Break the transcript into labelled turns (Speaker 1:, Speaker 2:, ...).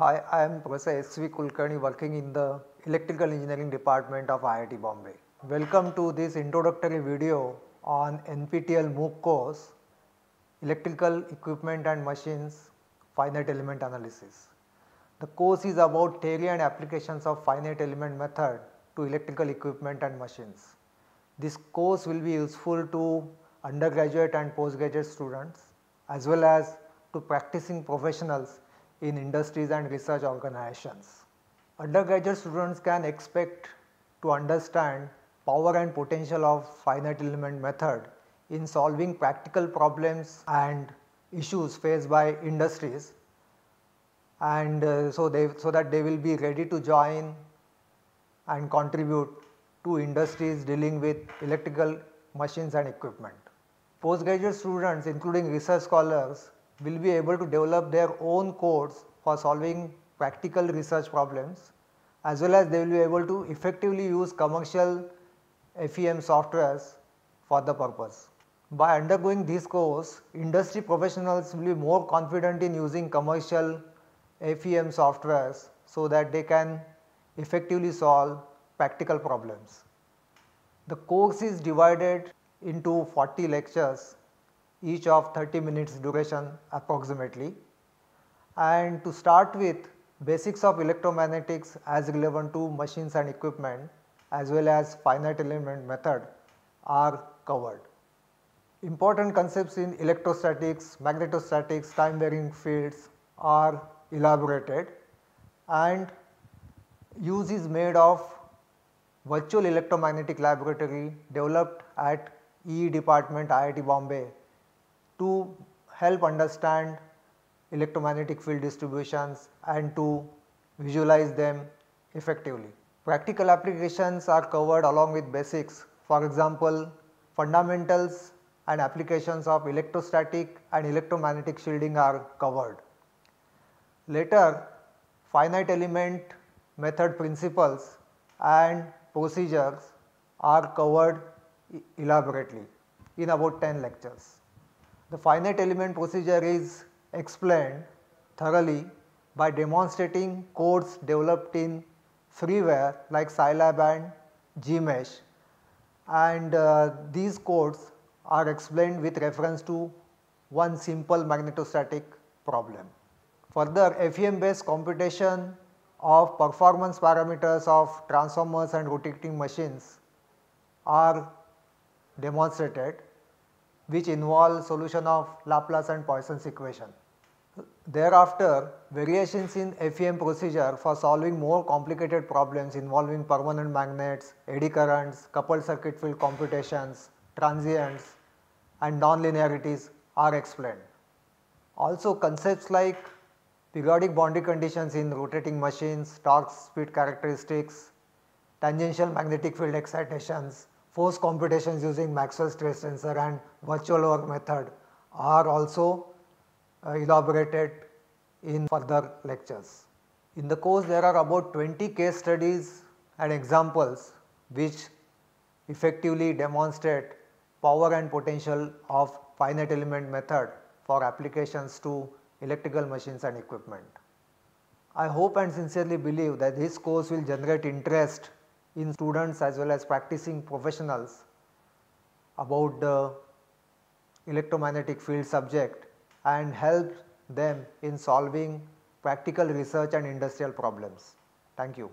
Speaker 1: Hi, I am Professor S.V. Kulkarni working in the Electrical Engineering Department of IIT Bombay. Welcome to this introductory video on NPTEL MOOC course Electrical Equipment and Machines Finite Element Analysis. The course is about theory and applications of finite element method to electrical equipment and machines. This course will be useful to undergraduate and postgraduate students as well as to practicing professionals in industries and research organizations. Undergraduate students can expect to understand power and potential of finite element method in solving practical problems and issues faced by industries and uh, so they so that they will be ready to join and contribute to industries dealing with electrical machines and equipment. Postgraduate students including research scholars will be able to develop their own codes for solving practical research problems as well as they will be able to effectively use commercial FEM softwares for the purpose. By undergoing this course, industry professionals will be more confident in using commercial FEM softwares so that they can effectively solve practical problems. The course is divided into 40 lectures each of 30 minutes duration approximately. And to start with basics of electromagnetics as relevant to machines and equipment as well as finite element method are covered. Important concepts in electrostatics, magnetostatics, time varying fields are elaborated and use is made of virtual electromagnetic laboratory developed at EE department IIT Bombay to help understand electromagnetic field distributions and to visualize them effectively. Practical applications are covered along with basics for example, fundamentals and applications of electrostatic and electromagnetic shielding are covered. Later finite element method principles and procedures are covered elaborately in about 10 lectures. The finite element procedure is explained thoroughly by demonstrating codes developed in freeware like Scilab and Gmesh and uh, these codes are explained with reference to one simple magnetostatic problem. Further FEM based computation of performance parameters of transformers and rotating machines are demonstrated which involve solution of Laplace and Poisson's equation. Thereafter, variations in FEM procedure for solving more complicated problems involving permanent magnets, eddy currents, coupled circuit field computations, transients and non-linearities are explained. Also concepts like periodic boundary conditions in rotating machines, torque speed characteristics, tangential magnetic field excitations, force computations using Maxwell stress tensor and virtual work method are also uh, elaborated in further lectures. In the course there are about 20 case studies and examples which effectively demonstrate power and potential of finite element method for applications to electrical machines and equipment. I hope and sincerely believe that this course will generate interest in students as well as practicing professionals about the electromagnetic field subject and help them in solving practical research and industrial problems. Thank you.